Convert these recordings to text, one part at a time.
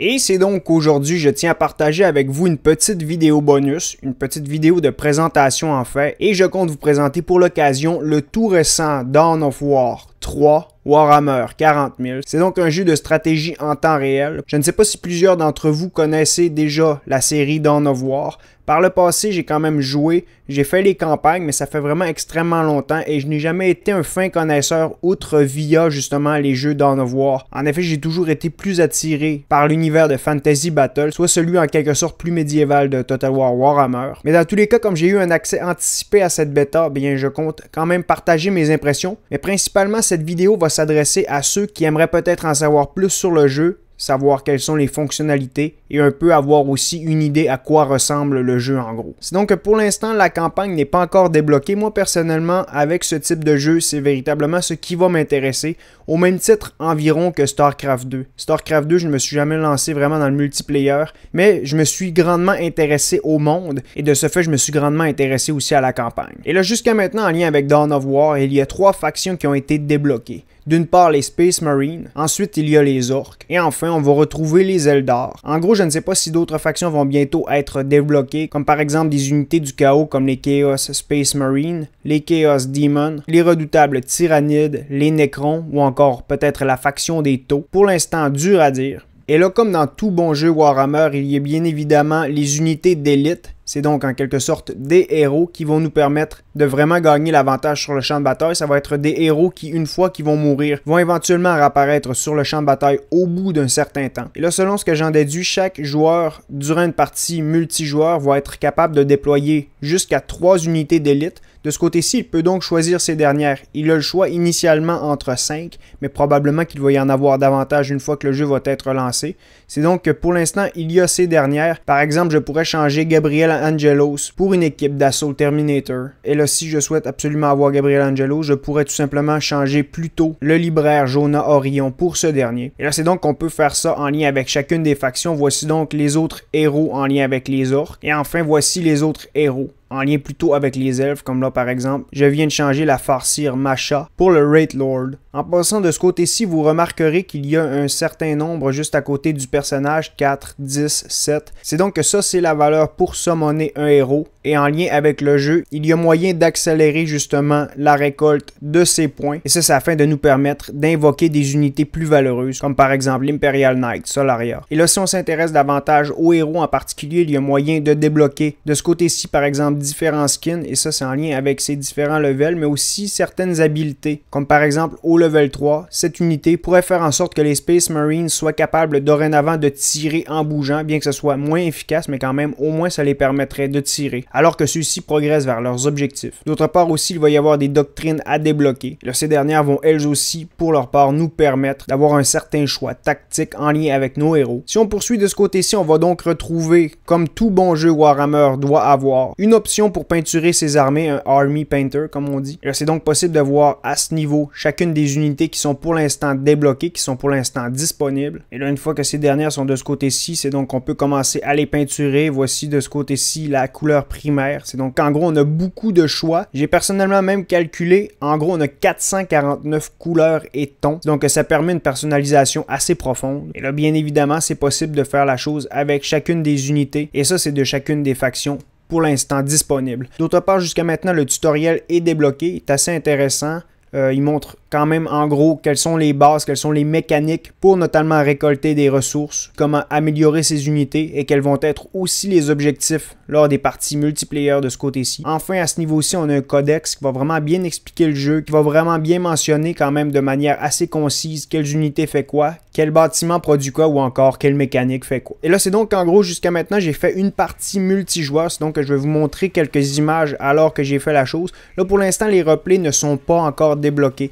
Et c'est donc aujourd'hui, je tiens à partager avec vous une petite vidéo bonus, une petite vidéo de présentation en fait, et je compte vous présenter pour l'occasion le tout récent Dawn of War 3 Warhammer 40 000. C'est donc un jeu de stratégie en temps réel. Je ne sais pas si plusieurs d'entre vous connaissez déjà la série Dawn of War, par le passé, j'ai quand même joué, j'ai fait les campagnes, mais ça fait vraiment extrêmement longtemps et je n'ai jamais été un fin connaisseur outre via justement les jeux of War. En effet, j'ai toujours été plus attiré par l'univers de Fantasy Battle, soit celui en quelque sorte plus médiéval de Total War Warhammer. Mais dans tous les cas, comme j'ai eu un accès anticipé à cette bêta, bien je compte quand même partager mes impressions. Mais principalement, cette vidéo va s'adresser à ceux qui aimeraient peut-être en savoir plus sur le jeu, savoir quelles sont les fonctionnalités et un peu avoir aussi une idée à quoi ressemble le jeu en gros. C'est donc que pour l'instant la campagne n'est pas encore débloquée. Moi personnellement avec ce type de jeu c'est véritablement ce qui va m'intéresser au même titre environ que StarCraft 2. StarCraft 2 je ne me suis jamais lancé vraiment dans le multiplayer mais je me suis grandement intéressé au monde et de ce fait je me suis grandement intéressé aussi à la campagne. Et là jusqu'à maintenant en lien avec Dawn of War il y a trois factions qui ont été débloquées. D'une part, les Space Marines, ensuite il y a les orcs et enfin on va retrouver les Eldar. En gros, je ne sais pas si d'autres factions vont bientôt être débloquées, comme par exemple des unités du chaos comme les Chaos Space Marines, les Chaos Demons, les redoutables Tyrannides, les Necrons, ou encore peut-être la faction des Taux. Pour l'instant, dur à dire. Et là, comme dans tout bon jeu Warhammer, il y a bien évidemment les unités d'élite. C'est donc en quelque sorte des héros qui vont nous permettre de vraiment gagner l'avantage sur le champ de bataille. Ça va être des héros qui, une fois qu'ils vont mourir, vont éventuellement réapparaître sur le champ de bataille au bout d'un certain temps. Et là, selon ce que j'en déduis, chaque joueur, durant une partie multijoueur, va être capable de déployer jusqu'à trois unités d'élite de ce côté-ci, il peut donc choisir ces dernières. Il a le choix initialement entre 5, mais probablement qu'il va y en avoir davantage une fois que le jeu va être lancé. C'est donc que pour l'instant, il y a ces dernières. Par exemple, je pourrais changer Gabriel Angelos pour une équipe d'assaut Terminator. Et là, si je souhaite absolument avoir Gabriel Angelos, je pourrais tout simplement changer plutôt le libraire Jonah Orion pour ce dernier. Et là, c'est donc qu'on peut faire ça en lien avec chacune des factions. Voici donc les autres héros en lien avec les orques. Et enfin, voici les autres héros en lien plutôt avec les elfes, comme là par exemple, je viens de changer la farcire Macha pour le Rate Lord. En passant de ce côté-ci, vous remarquerez qu'il y a un certain nombre juste à côté du personnage, 4, 10, 7. C'est donc que ça, c'est la valeur pour summoner un héros et en lien avec le jeu, il y a moyen d'accélérer justement la récolte de ces points. Et ça, c'est afin de nous permettre d'invoquer des unités plus valeureuses, comme par exemple l'Imperial Knight, Solaria. Et là, si on s'intéresse davantage aux héros en particulier, il y a moyen de débloquer de ce côté-ci, par exemple, différents skins, et ça, c'est en lien avec ces différents levels, mais aussi certaines habiletés. comme par exemple au level 3, cette unité pourrait faire en sorte que les Space Marines soient capables dorénavant de tirer en bougeant, bien que ce soit moins efficace, mais quand même, au moins, ça les permettrait de tirer alors que ceux-ci progressent vers leurs objectifs. D'autre part aussi, il va y avoir des doctrines à débloquer. Là, ces dernières vont elles aussi, pour leur part, nous permettre d'avoir un certain choix tactique en lien avec nos héros. Si on poursuit de ce côté-ci, on va donc retrouver, comme tout bon jeu Warhammer doit avoir, une option pour peinturer ses armées, un Army Painter comme on dit. C'est donc possible de voir à ce niveau chacune des unités qui sont pour l'instant débloquées, qui sont pour l'instant disponibles. Et là, une fois que ces dernières sont de ce côté-ci, c'est donc qu'on peut commencer à les peinturer. Voici de ce côté-ci la couleur prise c'est donc en gros, on a beaucoup de choix. J'ai personnellement même calculé, en gros, on a 449 couleurs et tons. Donc ça permet une personnalisation assez profonde. Et là, bien évidemment, c'est possible de faire la chose avec chacune des unités. Et ça, c'est de chacune des factions pour l'instant disponible. D'autre part, jusqu'à maintenant, le tutoriel est débloqué, est assez intéressant. Euh, il montre quand même en gros quelles sont les bases, quelles sont les mécaniques pour notamment récolter des ressources, comment améliorer ses unités et quels vont être aussi les objectifs lors des parties multiplayer de ce côté-ci. Enfin, à ce niveau-ci, on a un codex qui va vraiment bien expliquer le jeu, qui va vraiment bien mentionner quand même de manière assez concise quelles unités fait quoi, quel bâtiment produit quoi ou encore quelle mécanique fait quoi. Et là, c'est donc en gros jusqu'à maintenant, j'ai fait une partie multijoueur, donc je vais vous montrer quelques images alors que j'ai fait la chose. Là, pour l'instant, les replays ne sont pas encore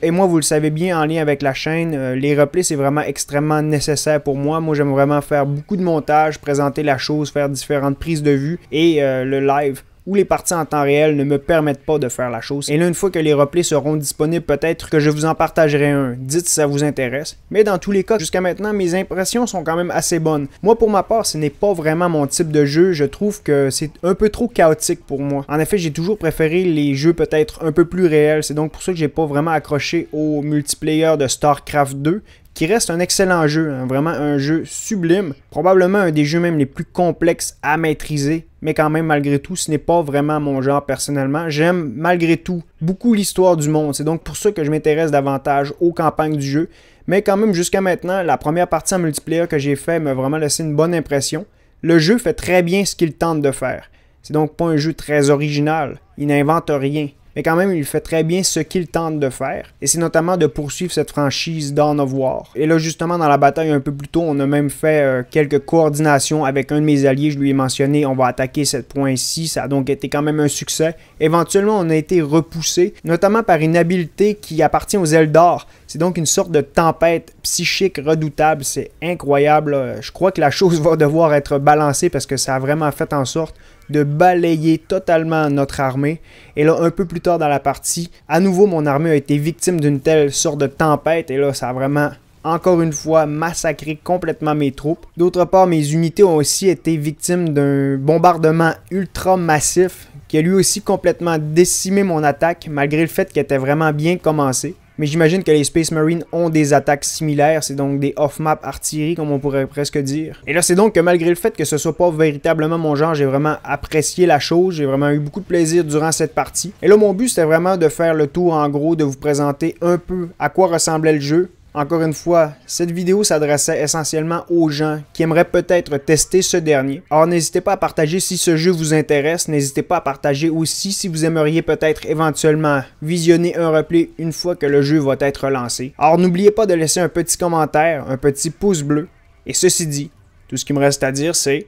et moi, vous le savez bien, en lien avec la chaîne, euh, les replays, c'est vraiment extrêmement nécessaire pour moi. Moi, j'aime vraiment faire beaucoup de montage, présenter la chose, faire différentes prises de vue et euh, le live ou les parties en temps réel ne me permettent pas de faire la chose. Et là, une fois que les replays seront disponibles, peut-être que je vous en partagerai un. Dites si ça vous intéresse. Mais dans tous les cas, jusqu'à maintenant, mes impressions sont quand même assez bonnes. Moi, pour ma part, ce n'est pas vraiment mon type de jeu. Je trouve que c'est un peu trop chaotique pour moi. En effet, j'ai toujours préféré les jeux peut-être un peu plus réels. C'est donc pour ça que j'ai pas vraiment accroché au multiplayer de StarCraft 2 qui reste un excellent jeu, hein, vraiment un jeu sublime, probablement un des jeux même les plus complexes à maîtriser, mais quand même malgré tout, ce n'est pas vraiment mon genre personnellement. J'aime malgré tout beaucoup l'histoire du monde, c'est donc pour ça que je m'intéresse davantage aux campagnes du jeu, mais quand même jusqu'à maintenant, la première partie en multiplayer que j'ai fait m'a vraiment laissé une bonne impression. Le jeu fait très bien ce qu'il tente de faire. C'est donc pas un jeu très original, il n'invente rien, mais quand même, il fait très bien ce qu'il tente de faire. Et c'est notamment de poursuivre cette franchise d'en avoir. Et là, justement, dans la bataille un peu plus tôt, on a même fait euh, quelques coordinations avec un de mes alliés. Je lui ai mentionné, on va attaquer cette point ci Ça a donc été quand même un succès. Éventuellement, on a été repoussé, notamment par une habileté qui appartient aux Eldar. C'est donc une sorte de tempête psychique redoutable. C'est incroyable. Euh, je crois que la chose va devoir être balancée parce que ça a vraiment fait en sorte de balayer totalement notre armée. Et là, un peu plus tard dans la partie, à nouveau, mon armée a été victime d'une telle sorte de tempête. Et là, ça a vraiment encore une fois massacré complètement mes troupes. D'autre part, mes unités ont aussi été victimes d'un bombardement ultra massif qui a lui aussi complètement décimé mon attaque malgré le fait qu'elle était vraiment bien commencée. Mais j'imagine que les Space Marines ont des attaques similaires, c'est donc des off-map artillerie comme on pourrait presque dire. Et là c'est donc que malgré le fait que ce soit pas véritablement mon genre, j'ai vraiment apprécié la chose, j'ai vraiment eu beaucoup de plaisir durant cette partie. Et là mon but c'était vraiment de faire le tour en gros, de vous présenter un peu à quoi ressemblait le jeu, encore une fois, cette vidéo s'adressait essentiellement aux gens qui aimeraient peut-être tester ce dernier. Or, n'hésitez pas à partager si ce jeu vous intéresse, n'hésitez pas à partager aussi si vous aimeriez peut-être éventuellement visionner un replay une fois que le jeu va être lancé. Or n'oubliez pas de laisser un petit commentaire, un petit pouce bleu. Et ceci dit, tout ce qui me reste à dire c'est...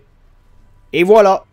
Et voilà